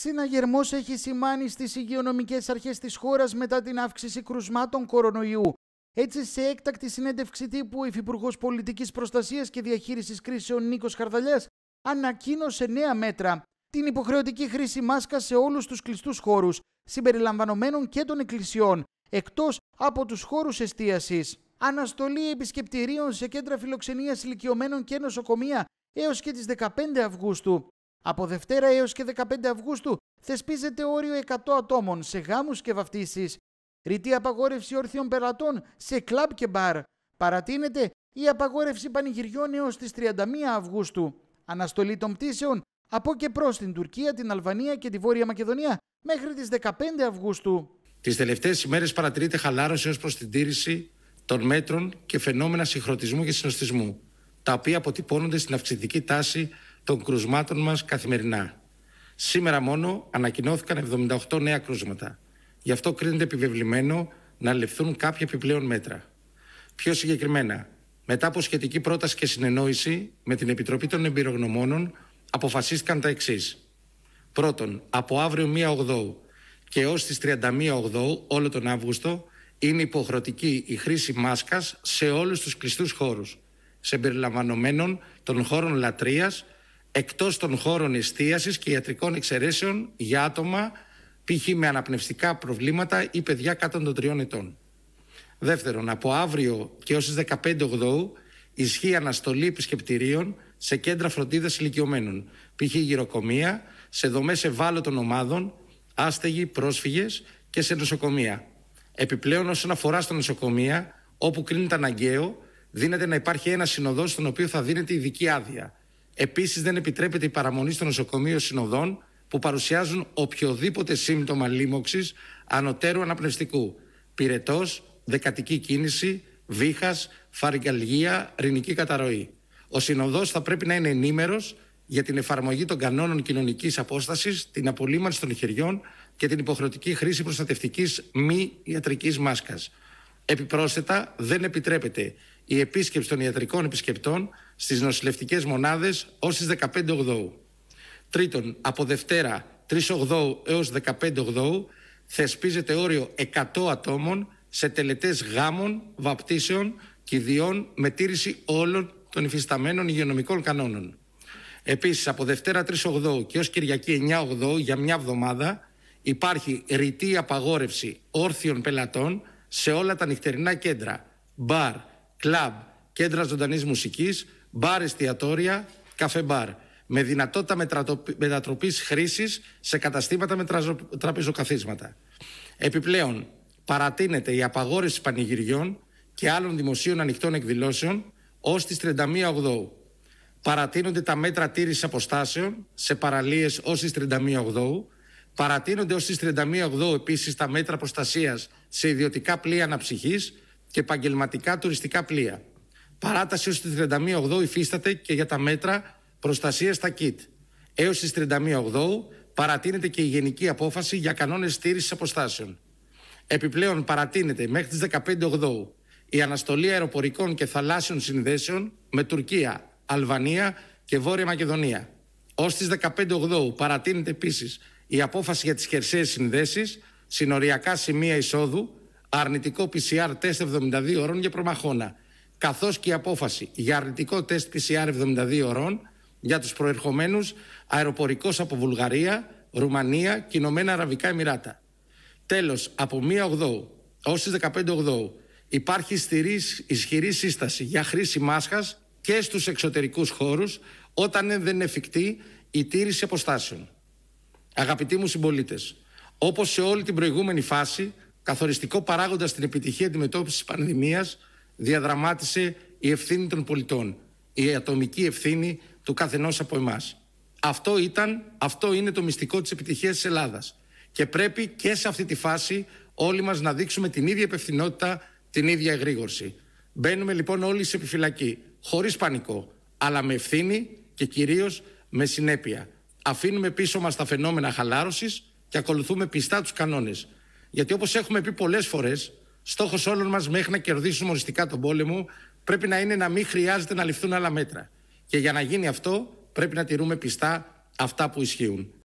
Συναγερμός έχει σημάνει στις υγειονομικές αρχές της χώρας μετά την αύξηση κρουσμάτων κορονοϊού. Έτσι, σε έκτακτη συνέντευξη τύπου, ο Υφυπουργός Πολιτικής Προστασίας και Διαχείρισης Κρίσεων Νίκος Χαρδαλιάς ανακοίνωσε νέα μέτρα. Την υποχρεωτική χρήση μάσκας σε όλους τους κλειστούς χώρους, συμπεριλαμβανομένων και των εκκλησιών, εκτός από τους χώρους εστίασης. Αναστολή επισκεπτηρίων σε κέντρα φιλοξενίας ηλικιωμένων και νοσοκομεία έως και τις 15 Αυγούστου. Από Δευτέρα έως και 15 Αυγούστου θεσπίζεται όριο 100 ατόμων σε γάμους και βαφτίσεις. Ρητή απαγόρευση όρθιων πελατών σε κλαμπ και μπαρ. Παρατείνεται η απαγόρευση πανηγυριών έως τις 31 Αυγούστου. Αναστολή των πτήσεων από και προς την Τουρκία, την Αλβανία και τη Βόρεια Μακεδονία μέχρι τις 15 Αυγούστου. Τις τελευταίες ημέρες παρατηρείται χαλάρωση ως προς την τήρηση των μέτρων και φαινόμενα συγχρονισμού και συνοστισμού, τα οποία αποτυπώνονται στην αυξητική τάση των κρουσμάτων μας καθημερινά. Σήμερα μόνο ανακοινώθηκαν 78 νέα κρούσματα. Γι' αυτό κρίνεται επιβεβλημένο να ληφθούν κάποια επιπλέον μέτρα. Πιο συγκεκριμένα, μετά από σχετική πρόταση και συνεννόηση με την Επιτροπή των Εμπειρογνωμόνων, αποφασίστηκαν τα εξής. Πρώτον, από αύριο 1 Οκτώου και έως τις 31 Οκτώου, όλο τον Αύγουστο είναι υποχρεωτική η χρήση μάσκας σε όλους τους κλειστούς χώρους, συμπεριλαμβανόμένων των χώρων λατρείας, εκτός των χώρων εστίασης και ιατρικών εξαιρέσεων για άτομα π.χ. με αναπνευστικά προβλήματα ή παιδιά κάτω των τριών ετών. Δεύτερον, από αύριο και ως τις 15 Οκτώου ισχύει αναστολή επισκεπτηρίων σε κέντρα φροντίδας ηλικιωμένων, π.χ. γυροκομεία, σε δομές ευάλωτων ομάδων, άστεγοι, πρόσφυγες και σε νοσοκομεία. Επιπλέον, όσον αφορά στα νοσοκομεία, όπου κρίνεται αναγκαίο, δίνεται να υπάρχει ένα συνοδός στον οποίο θα δίνεται ειδική άδεια Επίσης, δεν επιτρέπεται η παραμονή στο νοσοκομείο συνοδών που παρουσιάζουν οποιοδήποτε σύμπτωμα λίμωξης ανωτέρου αναπνευστικού. Πυρετός, δεκατική κίνηση, βήχας, φαρικαλγία, ρινική καταρροή. Ο συνοδός θα πρέπει να είναι ενήμερος για την εφαρμογή των κανόνων κοινωνικής απόστασης, την απολύμανση των χεριών και την υποχρεωτική χρήση προστατευτικής μη ιατρικής μάσκας. Επιπρόσθετα, δεν επιτρέπεται η επίσκεψη των ιατρικών επισκεπτών στις νοσηλευτικές μονάδες τι 15 Οκτώου. Τρίτον, από Δευτέρα 3 Οκτώου έως 15 Οκτώου θεσπίζεται όριο 100 ατόμων σε τελετές γάμων, βαπτίσεων και ιδιών με τήρηση όλων των υφισταμένων υγειονομικών κανόνων. Επίσης, από Δευτέρα 3 Οκτώου και ως Κυριακή 9 Οκτώου για μια εβδομάδα υπάρχει ρητή απαγόρευση όρθιων πελατών σε όλα τα νυχτερινά κέντρα, μπαρ, κλαμπ, κέντρα ζωντανής μουσικής, μπαρ εστιατόρια, καφέ μπαρ με δυνατότητα μετατροπής χρήσης σε καταστήματα με τραπεζοκαθίσματα. Επιπλέον, παρατείνεται η απαγόρευση πανηγυριών και άλλων δημοσίων ανοιχτών εκδηλώσεων ως τις 31 Οκτώου. Παρατείνονται τα μέτρα τήρησης αποστάσεων σε παραλίες ως τις 31 Οκτώου. Παρατείνονται ως τις 31 Οκτώου επίσης τα μέτρα προστασίας σε ιδιωτικά πλοία αναψυχής και επαγγελματικά τουριστικά πλοία. Παράταση έως τις 31 Οκτώου υφίσταται και για τα μέτρα προστασίας στα ΚΙΤ. Έως τις 31 Οκτώου παρατείνεται και η γενική απόφαση για κανόνες στήρισης αποστάσεων. Επιπλέον παρατείνεται μέχρι τις 15 η αναστολή αεροπορικών και θαλάσσιων συνδέσεων με Τουρκία, Αλβανία και Βόρεια Μακεδονία. Ως τις 15 Οκτώου παρατείνεται επίσης η απόφαση για τις χερσαίες συνδέσεις, συνοριακά σημεία εισόδου, αρνητικό PCR τεστ 72 ώρων για προμαχώνα καθώς και η απόφαση για αρνητικό τεστ PCR 72 ώρων για τους προερχομένους αεροπορικός από Βουλγαρία, Ρουμανία και Ηνωμένα Αραβικά Εμμυράτα. Τέλος, από 1 Οκτώου έως τις 15 Οκτώου υπάρχει ισχυρή σύσταση για χρήση μάσχας και στους εξωτερικούς χώρους όταν δεν είναι εφικτή η τήρηση αποστάσεων. Αγαπητοί μου συμπολίτες, όπως σε όλη την προηγούμενη φάση, καθοριστικό παράγοντα στην επιτυχία αντιμετώπιση της πανδημίας διαδραμάτισε η ευθύνη των πολιτών, η ατομική ευθύνη του καθενός από εμάς. Αυτό ήταν, αυτό είναι το μυστικό της επιτυχίας της Ελλάδας. Και πρέπει και σε αυτή τη φάση όλοι μας να δείξουμε την ίδια υπευθυνότητα, την ίδια εγρήγορση. Μπαίνουμε λοιπόν όλοι σε επιφυλακή, χωρίς πανικό, αλλά με ευθύνη και κυρίως με συνέπεια. Αφήνουμε πίσω μας τα φαινόμενα χαλάρωσης και ακολουθούμε πιστά τους κανόνες. Γιατί όπως έχουμε πει πολλές φορές, Στόχος όλων μας μέχρι να κερδίσουμε οριστικά τον πόλεμο πρέπει να είναι να μην χρειάζεται να ληφθούν άλλα μέτρα. Και για να γίνει αυτό, πρέπει να τηρούμε πιστά αυτά που ισχύουν.